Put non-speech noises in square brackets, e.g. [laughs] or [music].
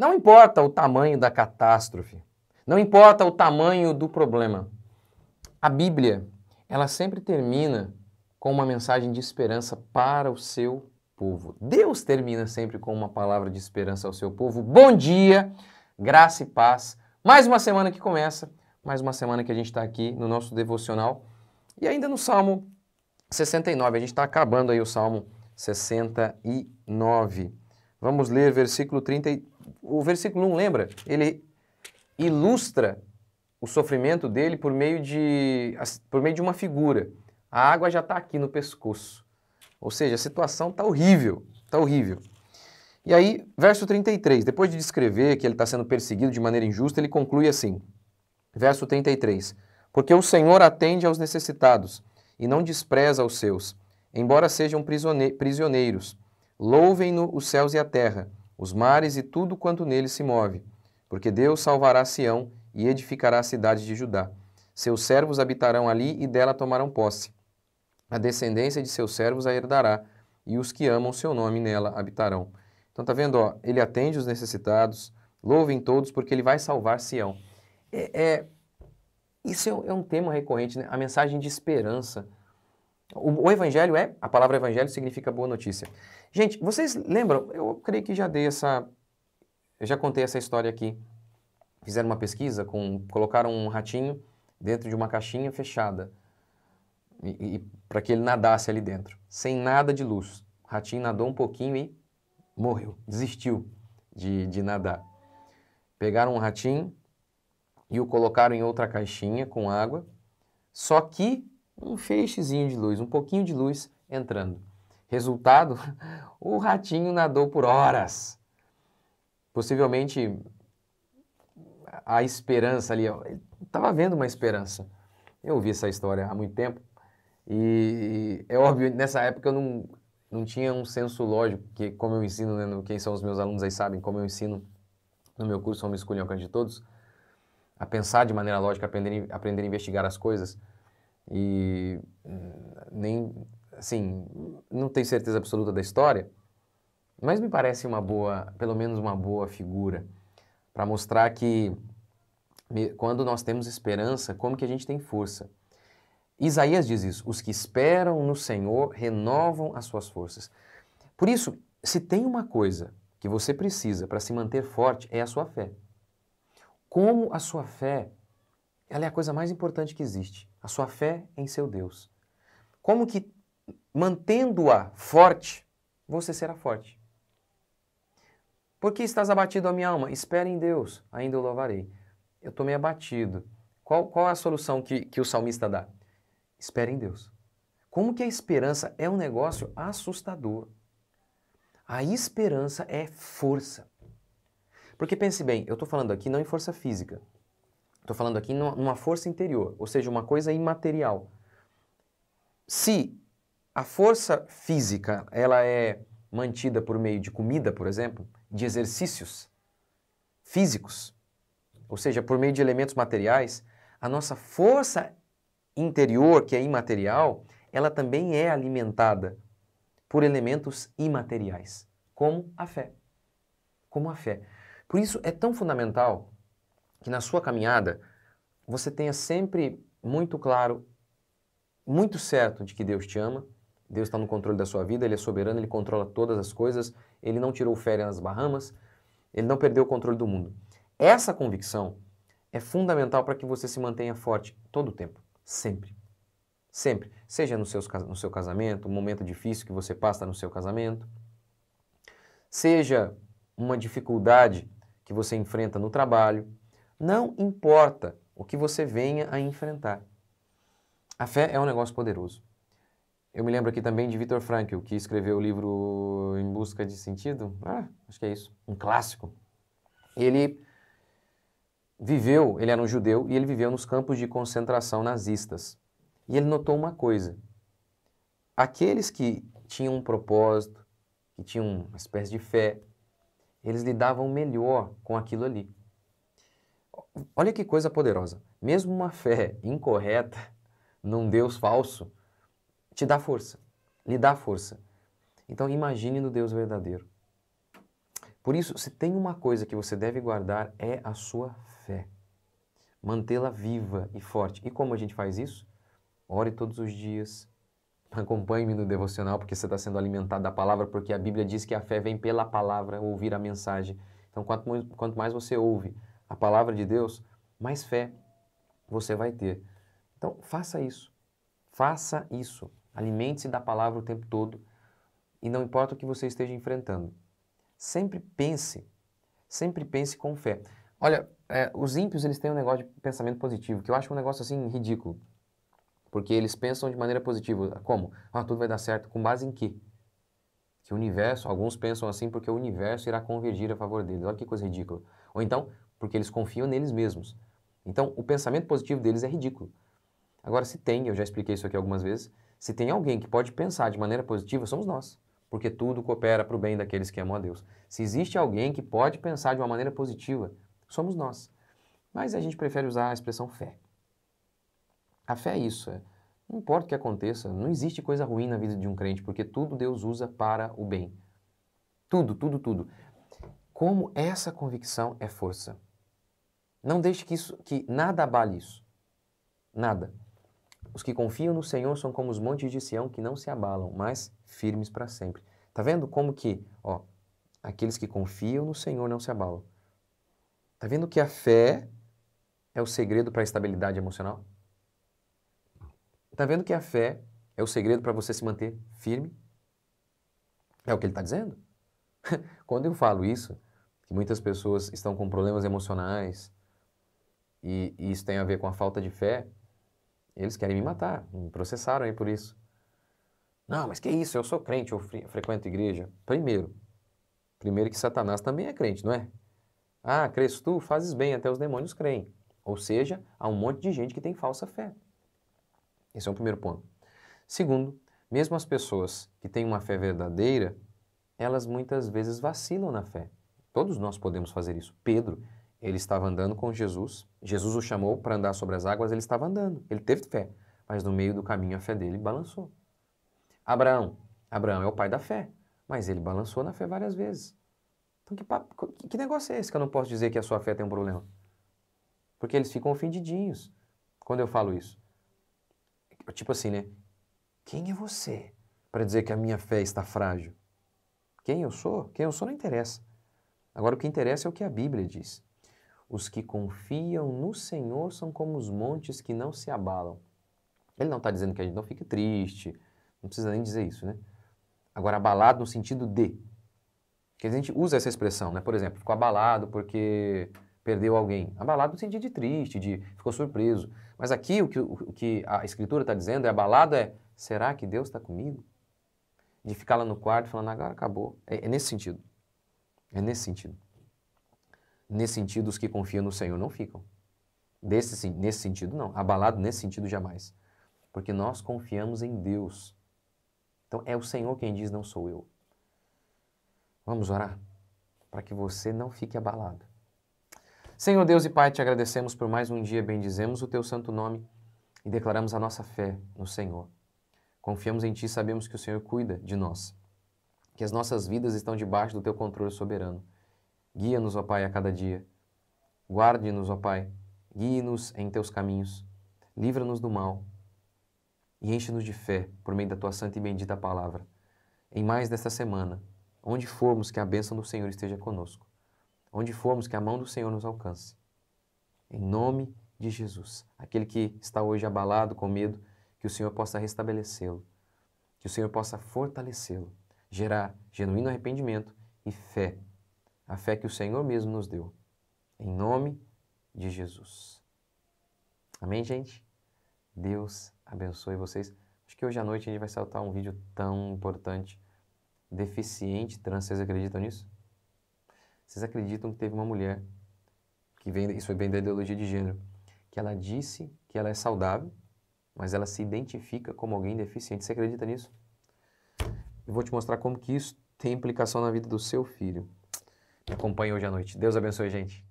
Não importa o tamanho da catástrofe, não importa o tamanho do problema. A Bíblia, ela sempre termina com uma mensagem de esperança para o seu povo. Deus termina sempre com uma palavra de esperança ao seu povo. Bom dia, graça e paz. Mais uma semana que começa, mais uma semana que a gente está aqui no nosso devocional. E ainda no Salmo 69, a gente está acabando aí o Salmo 69. Vamos ler versículo 33 o versículo 1 lembra? Ele ilustra o sofrimento dele por meio de, por meio de uma figura. A água já está aqui no pescoço. Ou seja, a situação está horrível, está horrível. E aí, verso 33, depois de descrever que ele está sendo perseguido de maneira injusta, ele conclui assim, verso 33, Porque o Senhor atende aos necessitados e não despreza os seus, embora sejam prisioneiros. Louvem-no os céus e a terra, os mares e tudo quanto nele se move. Porque Deus salvará Sião e edificará a cidade de Judá. Seus servos habitarão ali e dela tomarão posse. A descendência de seus servos a herdará, e os que amam seu nome nela habitarão. Então tá vendo, ó, ele atende os necessitados, louvem todos, porque ele vai salvar Sião. É, é isso é, é, um tema recorrente, né? a mensagem de esperança o, o, evangelho é, a palavra evangelho significa boa notícia. Gente, vocês lembram? Eu creio que já dei essa, eu já contei essa história aqui. Fizeram uma pesquisa com, colocaram um ratinho dentro de uma caixinha fechada e, e para que ele nadasse ali dentro, sem nada de luz. O ratinho nadou um pouquinho e morreu, desistiu de, de nadar. Pegaram um ratinho e o colocaram em outra caixinha com água. Só que um feixezinho de luz, um pouquinho de luz entrando. Resultado, [laughs] o ratinho nadou por horas. Possivelmente a esperança ali, estava vendo uma esperança. Eu ouvi essa história há muito tempo e é óbvio, nessa época eu não, não tinha um senso lógico, que como eu ensino, né, quem são os meus alunos aí sabem, como eu ensino no meu curso Homeschooling ao Canto de Todos, a pensar de maneira lógica, aprender, aprender a investigar as coisas e nem, assim, não tenho certeza absoluta da história, mas me parece uma boa, pelo menos uma boa figura para mostrar que quando nós temos esperança, como que a gente tem força. Isaías diz isso: os que esperam no Senhor renovam as suas forças. Por isso, se tem uma coisa que você precisa para se manter forte, é a sua fé. Como a sua fé ela é a coisa mais importante que existe, a sua fé em seu Deus. Como que mantendo-a forte, você será forte. Por que estás abatido a minha alma? Espera em Deus, ainda o louvarei. Eu estou meio abatido. Qual, qual é a solução que, que o salmista dá? Espera em Deus. Como que a esperança é um negócio assustador. A esperança é força. Porque pense bem, eu estou falando aqui não em força física, Estou falando aqui numa força interior, ou seja, uma coisa imaterial. Se a força física ela é mantida por meio de comida, por exemplo, de exercícios físicos, ou seja, por meio de elementos materiais, a nossa força interior, que é imaterial, ela também é alimentada por elementos imateriais, como a fé. Como a fé. Por isso é tão fundamental que na sua caminhada você tenha sempre muito claro, muito certo de que Deus te ama, Deus está no controle da sua vida, Ele é soberano, Ele controla todas as coisas, Ele não tirou férias nas Bahamas, Ele não perdeu o controle do mundo. Essa convicção é fundamental para que você se mantenha forte todo o tempo, sempre. Sempre. Seja no, seus, no seu casamento, um momento difícil que você passa no seu casamento, seja uma dificuldade que você enfrenta no trabalho, não importa o que você venha a enfrentar. A fé é um negócio poderoso. Eu me lembro aqui também de vitor Frankl, que escreveu o livro Em Busca de Sentido. Ah, acho que é isso. Um clássico. Ele viveu, ele era um judeu, e ele viveu nos campos de concentração nazistas. E ele notou uma coisa. Aqueles que tinham um propósito, que tinham uma espécie de fé, eles lidavam melhor com aquilo ali olha que coisa poderosa. Mesmo uma fé incorreta num Deus falso te dá força, lhe dá força. Então imagine no Deus verdadeiro. Por isso, se tem uma coisa que você deve guardar é a sua fé. Mantê-la viva e forte. E como a gente faz isso? Ore todos os dias. Acompanhe-me no devocional, porque você está sendo alimentado da palavra, porque a Bíblia diz que a fé vem pela palavra, ouvir a mensagem. Então, quanto mais você ouve, a palavra de Deus, mais fé você vai ter. Então, faça isso. Faça isso. Alimente-se da palavra o tempo todo e não importa o que você esteja enfrentando. Sempre pense, sempre pense com fé. Olha, é, os ímpios eles têm um negócio de pensamento positivo, que eu acho um negócio assim ridículo. Porque eles pensam de maneira positiva. Como? Ah, tudo vai dar certo. Com base em quê? Que o universo, alguns pensam assim porque o universo irá convergir a favor deles. Olha que coisa ridícula. Ou então, porque eles confiam neles mesmos. Então, o pensamento positivo deles é ridículo. Agora, se tem, eu já expliquei isso aqui algumas vezes, se tem alguém que pode pensar de maneira positiva, somos nós, porque tudo coopera para o bem daqueles que amam a Deus. Se existe alguém que pode pensar de uma maneira positiva, somos nós. Mas a gente prefere usar a expressão fé. A fé é isso, é, não importa o que aconteça, não existe coisa ruim na vida de um crente, porque tudo Deus usa para o bem. Tudo, tudo, tudo. Como essa convicção é força. Não deixe que, isso, que nada abale isso. Nada. Os que confiam no Senhor são como os montes de Sião que não se abalam, mas firmes para sempre. Tá vendo como que, ó, aqueles que confiam no Senhor não se abalam. Tá vendo que a fé é o segredo para a estabilidade emocional? Tá vendo que a fé é o segredo para você se manter firme? É o que ele está dizendo. [laughs] Quando eu falo isso, que muitas pessoas estão com problemas emocionais, e, e isso tem a ver com a falta de fé, eles querem me matar, me processaram aí por isso. Não, mas que isso? Eu sou crente, eu fre frequento igreja. Primeiro, primeiro que Satanás também é crente, não é? Ah, crês tu, fazes bem, até os demônios creem. Ou seja, há um monte de gente que tem falsa fé. Esse é o primeiro ponto. Segundo, mesmo as pessoas que têm uma fé verdadeira, elas muitas vezes vacilam na fé. Todos nós podemos fazer isso. Pedro ele estava andando com Jesus. Jesus o chamou para andar sobre as águas, ele estava andando. Ele teve fé, mas no meio do caminho a fé dele balançou. Abraão. Abraão é o pai da fé, mas ele balançou na fé várias vezes. Então que, papo, que negócio é esse que eu não posso dizer que a sua fé tem um problema? Porque eles ficam ofendidinhos quando eu falo isso. Tipo assim, né? Quem é você para dizer que a minha fé está frágil? Quem eu sou? Quem eu sou não interessa. Agora, o que interessa é o que a Bíblia diz. Os que confiam no Senhor são como os montes que não se abalam. Ele não está dizendo que a gente não fique triste, não precisa nem dizer isso, né? Agora, abalado no sentido de. Que a gente usa essa expressão, né? Por exemplo, ficou abalado porque perdeu alguém. Abalado no sentido de triste, de ficou surpreso. Mas aqui o que, o que a Escritura está dizendo é abalado é, será que Deus está comigo? De ficar lá no quarto falando, agora acabou. É, é nesse sentido. É nesse sentido. Nesse sentido, os que confiam no Senhor não ficam. Desse, nesse sentido, não. Abalado nesse sentido, jamais. Porque nós confiamos em Deus. Então é o Senhor quem diz, não sou eu. Vamos orar para que você não fique abalado. Senhor Deus e Pai, te agradecemos por mais um dia, bendizemos o teu santo nome e declaramos a nossa fé no Senhor. Confiamos em Ti e sabemos que o Senhor cuida de nós, que as nossas vidas estão debaixo do Teu controle soberano. Guia-nos, ó Pai, a cada dia. Guarde-nos, ó Pai. Guie-nos em teus caminhos. Livra-nos do mal. E enche-nos de fé por meio da tua santa e bendita palavra. Em mais desta semana, onde formos que a bênção do Senhor esteja conosco. Onde formos que a mão do Senhor nos alcance. Em nome de Jesus. Aquele que está hoje abalado com medo, que o Senhor possa restabelecê-lo. Que o Senhor possa fortalecê-lo. Gerar genuíno arrependimento e fé a fé que o Senhor mesmo nos deu. Em nome de Jesus. Amém, gente? Deus abençoe vocês. Acho que hoje à noite a gente vai saltar um vídeo tão importante. Deficiente trans, vocês acreditam nisso? Vocês acreditam que teve uma mulher, que vem, isso bem da ideologia de gênero, que ela disse que ela é saudável, mas ela se identifica como alguém deficiente. Você acredita nisso? Eu vou te mostrar como que isso tem implicação na vida do seu filho. Me acompanhe hoje à noite. Deus abençoe, gente.